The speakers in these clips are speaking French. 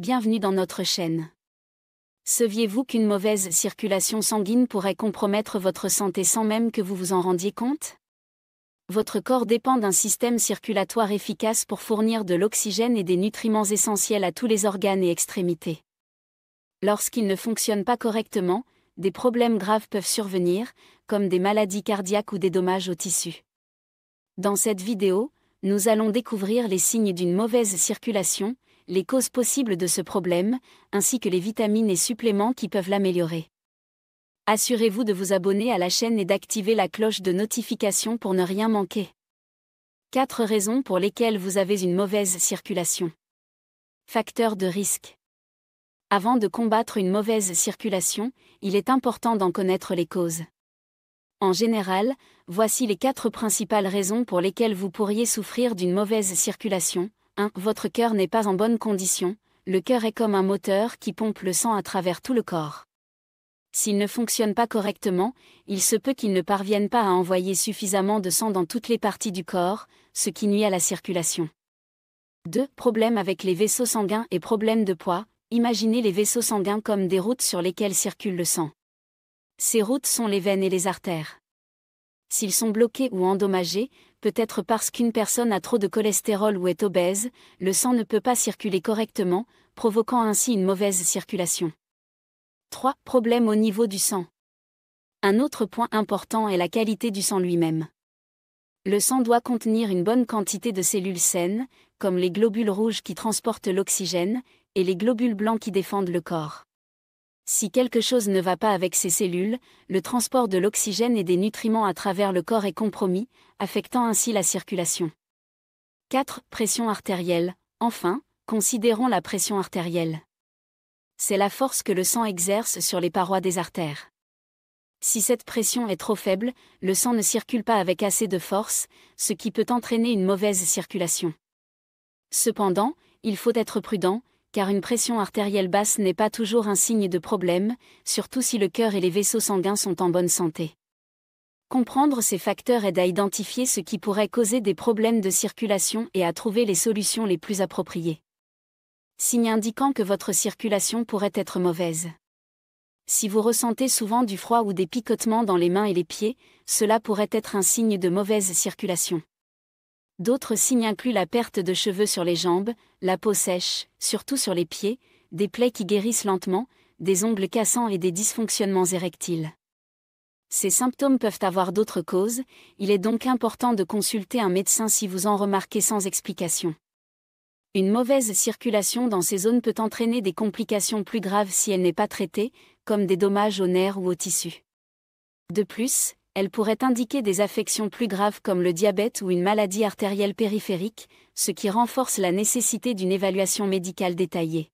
bienvenue dans notre chaîne. Saviez-vous qu'une mauvaise circulation sanguine pourrait compromettre votre santé sans même que vous vous en rendiez compte Votre corps dépend d'un système circulatoire efficace pour fournir de l'oxygène et des nutriments essentiels à tous les organes et extrémités. Lorsqu'il ne fonctionne pas correctement, des problèmes graves peuvent survenir, comme des maladies cardiaques ou des dommages aux tissus. Dans cette vidéo, nous allons découvrir les signes d'une mauvaise circulation, les causes possibles de ce problème, ainsi que les vitamines et suppléments qui peuvent l'améliorer. Assurez-vous de vous abonner à la chaîne et d'activer la cloche de notification pour ne rien manquer. 4 raisons pour lesquelles vous avez une mauvaise circulation. Facteurs de risque. Avant de combattre une mauvaise circulation, il est important d'en connaître les causes. En général, voici les quatre principales raisons pour lesquelles vous pourriez souffrir d'une mauvaise circulation, 1. Votre cœur n'est pas en bonne condition, le cœur est comme un moteur qui pompe le sang à travers tout le corps. S'il ne fonctionne pas correctement, il se peut qu'il ne parvienne pas à envoyer suffisamment de sang dans toutes les parties du corps, ce qui nuit à la circulation. 2. Problème avec les vaisseaux sanguins et problèmes de poids. Imaginez les vaisseaux sanguins comme des routes sur lesquelles circule le sang. Ces routes sont les veines et les artères. S'ils sont bloqués ou endommagés, peut-être parce qu'une personne a trop de cholestérol ou est obèse, le sang ne peut pas circuler correctement, provoquant ainsi une mauvaise circulation. 3. Problème au niveau du sang. Un autre point important est la qualité du sang lui-même. Le sang doit contenir une bonne quantité de cellules saines, comme les globules rouges qui transportent l'oxygène, et les globules blancs qui défendent le corps. Si quelque chose ne va pas avec ces cellules, le transport de l'oxygène et des nutriments à travers le corps est compromis, affectant ainsi la circulation. 4. Pression artérielle. Enfin, considérons la pression artérielle. C'est la force que le sang exerce sur les parois des artères. Si cette pression est trop faible, le sang ne circule pas avec assez de force, ce qui peut entraîner une mauvaise circulation. Cependant, il faut être prudent, car une pression artérielle basse n'est pas toujours un signe de problème, surtout si le cœur et les vaisseaux sanguins sont en bonne santé. Comprendre ces facteurs aide à identifier ce qui pourrait causer des problèmes de circulation et à trouver les solutions les plus appropriées. Signe indiquant que votre circulation pourrait être mauvaise. Si vous ressentez souvent du froid ou des picotements dans les mains et les pieds, cela pourrait être un signe de mauvaise circulation. D'autres signes incluent la perte de cheveux sur les jambes, la peau sèche, surtout sur les pieds, des plaies qui guérissent lentement, des ongles cassants et des dysfonctionnements érectiles. Ces symptômes peuvent avoir d'autres causes, il est donc important de consulter un médecin si vous en remarquez sans explication. Une mauvaise circulation dans ces zones peut entraîner des complications plus graves si elle n'est pas traitée, comme des dommages aux nerfs ou aux tissus. De plus, elle pourrait indiquer des affections plus graves comme le diabète ou une maladie artérielle périphérique, ce qui renforce la nécessité d'une évaluation médicale détaillée.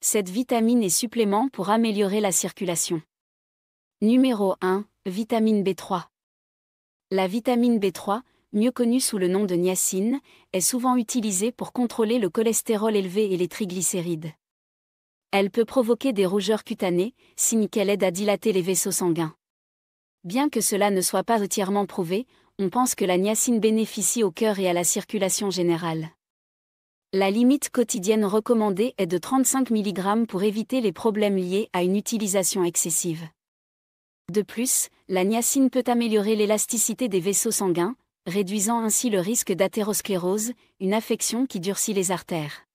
Cette vitamine est supplément pour améliorer la circulation. Numéro 1. Vitamine B3. La vitamine B3, mieux connue sous le nom de niacine, est souvent utilisée pour contrôler le cholestérol élevé et les triglycérides. Elle peut provoquer des rougeurs cutanées, signe qu'elle aide à dilater les vaisseaux sanguins. Bien que cela ne soit pas entièrement prouvé, on pense que la niacine bénéficie au cœur et à la circulation générale. La limite quotidienne recommandée est de 35 mg pour éviter les problèmes liés à une utilisation excessive. De plus, la niacine peut améliorer l'élasticité des vaisseaux sanguins, réduisant ainsi le risque d'athérosclérose, une affection qui durcit les artères.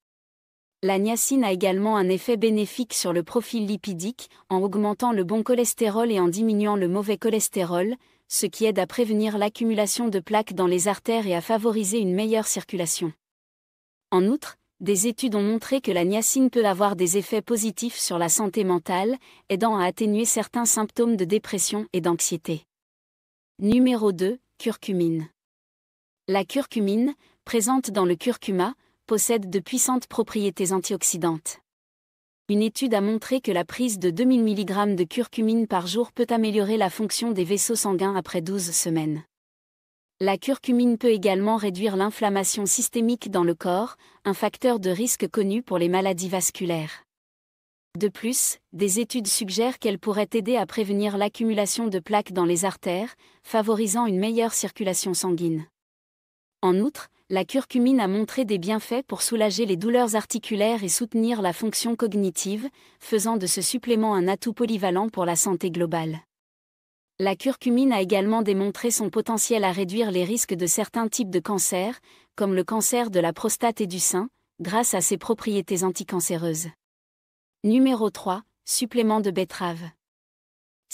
La niacine a également un effet bénéfique sur le profil lipidique, en augmentant le bon cholestérol et en diminuant le mauvais cholestérol, ce qui aide à prévenir l'accumulation de plaques dans les artères et à favoriser une meilleure circulation. En outre, des études ont montré que la niacine peut avoir des effets positifs sur la santé mentale, aidant à atténuer certains symptômes de dépression et d'anxiété. Numéro 2. Curcumine. La curcumine, présente dans le curcuma, possède de puissantes propriétés antioxydantes. Une étude a montré que la prise de 2000 mg de curcumine par jour peut améliorer la fonction des vaisseaux sanguins après 12 semaines. La curcumine peut également réduire l'inflammation systémique dans le corps, un facteur de risque connu pour les maladies vasculaires. De plus, des études suggèrent qu'elle pourrait aider à prévenir l'accumulation de plaques dans les artères, favorisant une meilleure circulation sanguine. En outre, la curcumine a montré des bienfaits pour soulager les douleurs articulaires et soutenir la fonction cognitive, faisant de ce supplément un atout polyvalent pour la santé globale. La curcumine a également démontré son potentiel à réduire les risques de certains types de cancers, comme le cancer de la prostate et du sein, grâce à ses propriétés anticancéreuses. Numéro 3. Supplément de betterave.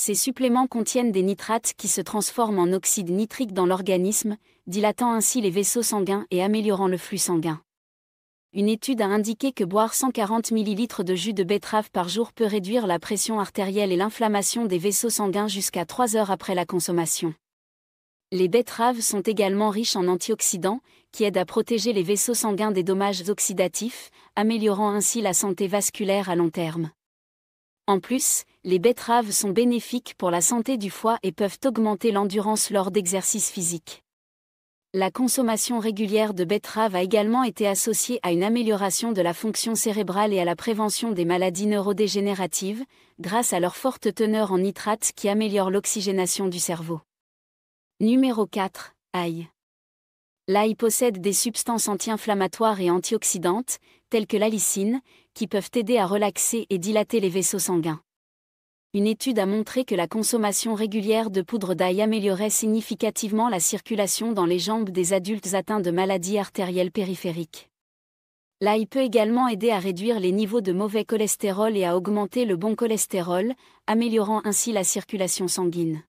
Ces suppléments contiennent des nitrates qui se transforment en oxyde nitrique dans l'organisme, dilatant ainsi les vaisseaux sanguins et améliorant le flux sanguin. Une étude a indiqué que boire 140 ml de jus de betterave par jour peut réduire la pression artérielle et l'inflammation des vaisseaux sanguins jusqu'à 3 heures après la consommation. Les betteraves sont également riches en antioxydants, qui aident à protéger les vaisseaux sanguins des dommages oxydatifs, améliorant ainsi la santé vasculaire à long terme. En plus, les betteraves sont bénéfiques pour la santé du foie et peuvent augmenter l'endurance lors d'exercices physiques. La consommation régulière de betteraves a également été associée à une amélioration de la fonction cérébrale et à la prévention des maladies neurodégénératives, grâce à leur forte teneur en nitrates qui améliore l'oxygénation du cerveau. Numéro 4. Ail. L'ail possède des substances anti-inflammatoires et antioxydantes, telles que l'alicine, qui peuvent aider à relaxer et dilater les vaisseaux sanguins. Une étude a montré que la consommation régulière de poudre d'ail améliorait significativement la circulation dans les jambes des adultes atteints de maladies artérielles périphériques. L'ail peut également aider à réduire les niveaux de mauvais cholestérol et à augmenter le bon cholestérol, améliorant ainsi la circulation sanguine.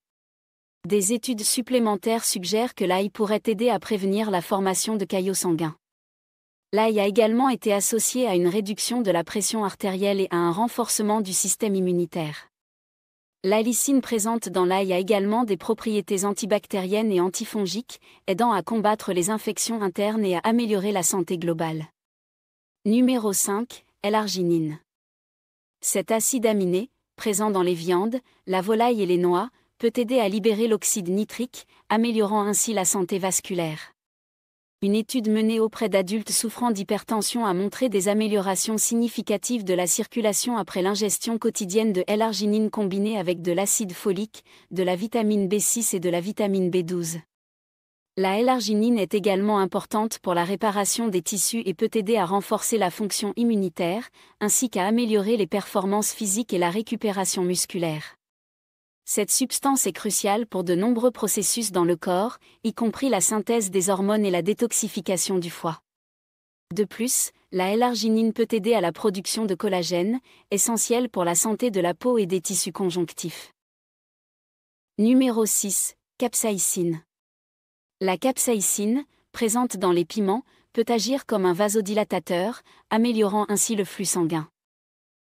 Des études supplémentaires suggèrent que l'ail pourrait aider à prévenir la formation de caillots sanguins. L'ail a également été associé à une réduction de la pression artérielle et à un renforcement du système immunitaire. L'alicine présente dans l'ail a également des propriétés antibactériennes et antifongiques, aidant à combattre les infections internes et à améliorer la santé globale. Numéro 5, L-arginine. Cet acide aminé, présent dans les viandes, la volaille et les noix, peut aider à libérer l'oxyde nitrique, améliorant ainsi la santé vasculaire. Une étude menée auprès d'adultes souffrant d'hypertension a montré des améliorations significatives de la circulation après l'ingestion quotidienne de L-arginine combinée avec de l'acide folique, de la vitamine B6 et de la vitamine B12. La L-arginine est également importante pour la réparation des tissus et peut aider à renforcer la fonction immunitaire, ainsi qu'à améliorer les performances physiques et la récupération musculaire. Cette substance est cruciale pour de nombreux processus dans le corps, y compris la synthèse des hormones et la détoxification du foie. De plus, la L-arginine peut aider à la production de collagène, essentiel pour la santé de la peau et des tissus conjonctifs. Numéro 6. Capsaïcine. La capsaïcine, présente dans les piments, peut agir comme un vasodilatateur, améliorant ainsi le flux sanguin.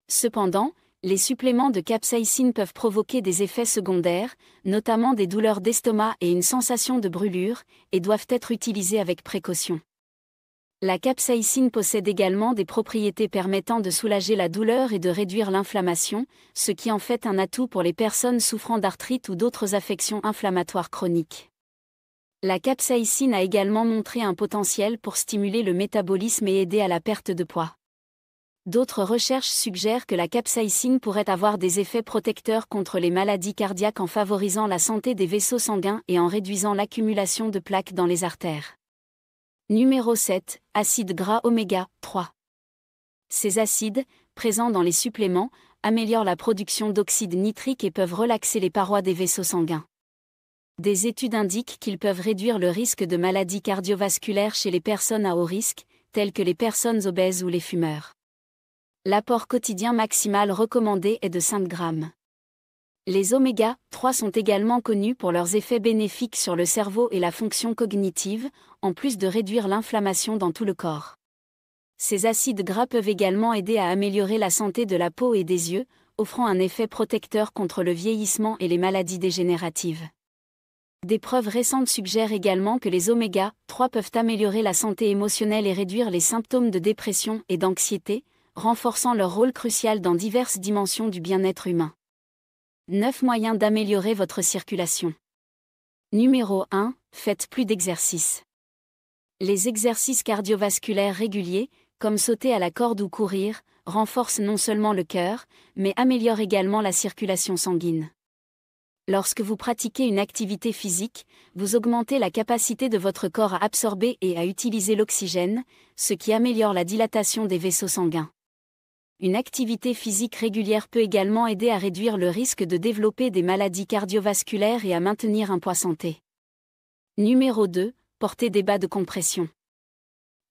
Cependant, les suppléments de capsaïcine peuvent provoquer des effets secondaires, notamment des douleurs d'estomac et une sensation de brûlure, et doivent être utilisés avec précaution. La capsaïcine possède également des propriétés permettant de soulager la douleur et de réduire l'inflammation, ce qui en fait un atout pour les personnes souffrant d'arthrite ou d'autres affections inflammatoires chroniques. La capsaïcine a également montré un potentiel pour stimuler le métabolisme et aider à la perte de poids. D'autres recherches suggèrent que la capsaïcine pourrait avoir des effets protecteurs contre les maladies cardiaques en favorisant la santé des vaisseaux sanguins et en réduisant l'accumulation de plaques dans les artères. Numéro 7. Acide gras oméga 3. Ces acides, présents dans les suppléments, améliorent la production d'oxyde nitrique et peuvent relaxer les parois des vaisseaux sanguins. Des études indiquent qu'ils peuvent réduire le risque de maladies cardiovasculaires chez les personnes à haut risque, telles que les personnes obèses ou les fumeurs. L'apport quotidien maximal recommandé est de 5 grammes. Les oméga 3 sont également connus pour leurs effets bénéfiques sur le cerveau et la fonction cognitive, en plus de réduire l'inflammation dans tout le corps. Ces acides gras peuvent également aider à améliorer la santé de la peau et des yeux, offrant un effet protecteur contre le vieillissement et les maladies dégénératives. Des preuves récentes suggèrent également que les oméga 3 peuvent améliorer la santé émotionnelle et réduire les symptômes de dépression et d'anxiété, renforçant leur rôle crucial dans diverses dimensions du bien-être humain. 9 moyens d'améliorer votre circulation. Numéro 1. Faites plus d'exercices. Les exercices cardiovasculaires réguliers, comme sauter à la corde ou courir, renforcent non seulement le cœur, mais améliorent également la circulation sanguine. Lorsque vous pratiquez une activité physique, vous augmentez la capacité de votre corps à absorber et à utiliser l'oxygène, ce qui améliore la dilatation des vaisseaux sanguins. Une activité physique régulière peut également aider à réduire le risque de développer des maladies cardiovasculaires et à maintenir un poids santé. Numéro 2. Porter des bas de compression.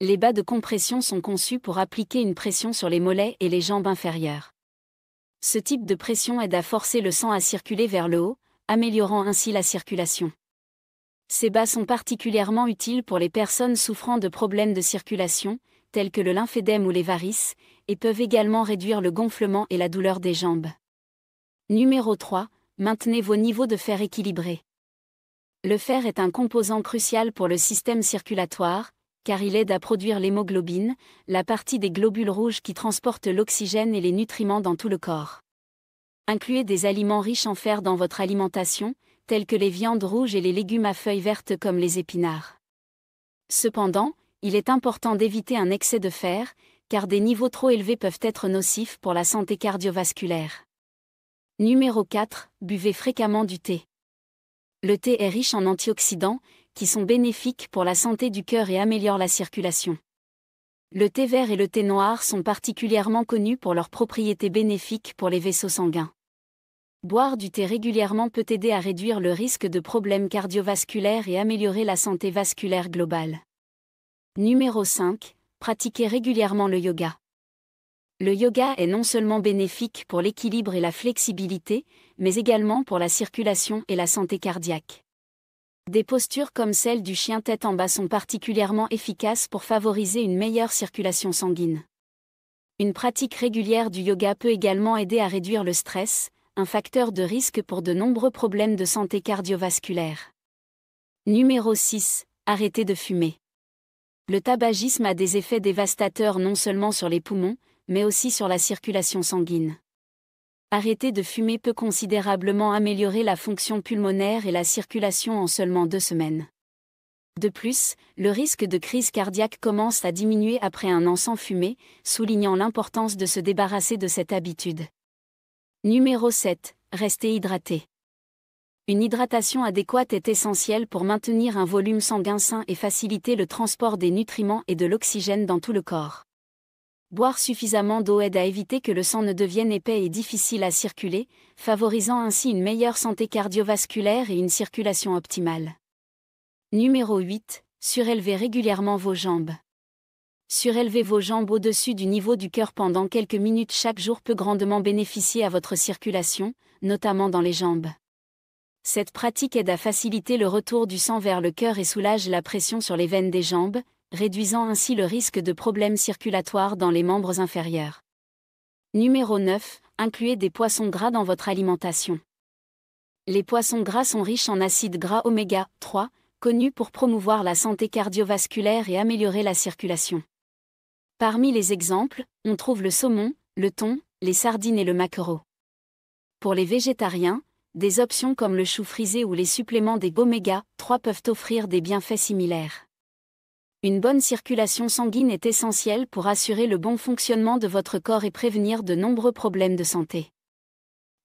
Les bas de compression sont conçus pour appliquer une pression sur les mollets et les jambes inférieures. Ce type de pression aide à forcer le sang à circuler vers le haut, améliorant ainsi la circulation. Ces bas sont particulièrement utiles pour les personnes souffrant de problèmes de circulation, tels que le lymphédème ou les varices, et peuvent également réduire le gonflement et la douleur des jambes. Numéro 3. Maintenez vos niveaux de fer équilibrés. Le fer est un composant crucial pour le système circulatoire, car il aide à produire l'hémoglobine, la partie des globules rouges qui transportent l'oxygène et les nutriments dans tout le corps. Incluez des aliments riches en fer dans votre alimentation, tels que les viandes rouges et les légumes à feuilles vertes comme les épinards. Cependant, il est important d'éviter un excès de fer, car des niveaux trop élevés peuvent être nocifs pour la santé cardiovasculaire. Numéro 4. Buvez fréquemment du thé. Le thé est riche en antioxydants, qui sont bénéfiques pour la santé du cœur et améliorent la circulation. Le thé vert et le thé noir sont particulièrement connus pour leurs propriétés bénéfiques pour les vaisseaux sanguins. Boire du thé régulièrement peut aider à réduire le risque de problèmes cardiovasculaires et améliorer la santé vasculaire globale. Numéro 5 pratiquez régulièrement le yoga. Le yoga est non seulement bénéfique pour l'équilibre et la flexibilité, mais également pour la circulation et la santé cardiaque. Des postures comme celle du chien tête en bas sont particulièrement efficaces pour favoriser une meilleure circulation sanguine. Une pratique régulière du yoga peut également aider à réduire le stress, un facteur de risque pour de nombreux problèmes de santé cardiovasculaire. Numéro 6. Arrêtez de fumer. Le tabagisme a des effets dévastateurs non seulement sur les poumons, mais aussi sur la circulation sanguine. Arrêter de fumer peut considérablement améliorer la fonction pulmonaire et la circulation en seulement deux semaines. De plus, le risque de crise cardiaque commence à diminuer après un an sans fumer, soulignant l'importance de se débarrasser de cette habitude. Numéro 7. Restez hydraté. Une hydratation adéquate est essentielle pour maintenir un volume sanguin sain et faciliter le transport des nutriments et de l'oxygène dans tout le corps. Boire suffisamment d'eau aide à éviter que le sang ne devienne épais et difficile à circuler, favorisant ainsi une meilleure santé cardiovasculaire et une circulation optimale. Numéro 8. Surélevez régulièrement vos jambes. Surélever vos jambes au-dessus du niveau du cœur pendant quelques minutes chaque jour peut grandement bénéficier à votre circulation, notamment dans les jambes. Cette pratique aide à faciliter le retour du sang vers le cœur et soulage la pression sur les veines des jambes, réduisant ainsi le risque de problèmes circulatoires dans les membres inférieurs. Numéro 9. Incluez des poissons gras dans votre alimentation. Les poissons gras sont riches en acides gras oméga 3, connus pour promouvoir la santé cardiovasculaire et améliorer la circulation. Parmi les exemples, on trouve le saumon, le thon, les sardines et le maquereau. Pour les végétariens, des options comme le chou frisé ou les suppléments des Boméga 3 peuvent offrir des bienfaits similaires. Une bonne circulation sanguine est essentielle pour assurer le bon fonctionnement de votre corps et prévenir de nombreux problèmes de santé.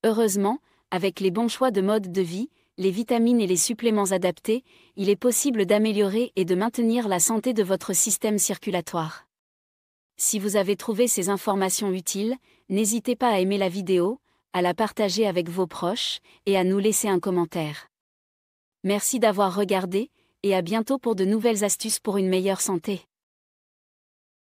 Heureusement, avec les bons choix de mode de vie, les vitamines et les suppléments adaptés, il est possible d'améliorer et de maintenir la santé de votre système circulatoire. Si vous avez trouvé ces informations utiles, n'hésitez pas à aimer la vidéo, à la partager avec vos proches et à nous laisser un commentaire. Merci d'avoir regardé et à bientôt pour de nouvelles astuces pour une meilleure santé.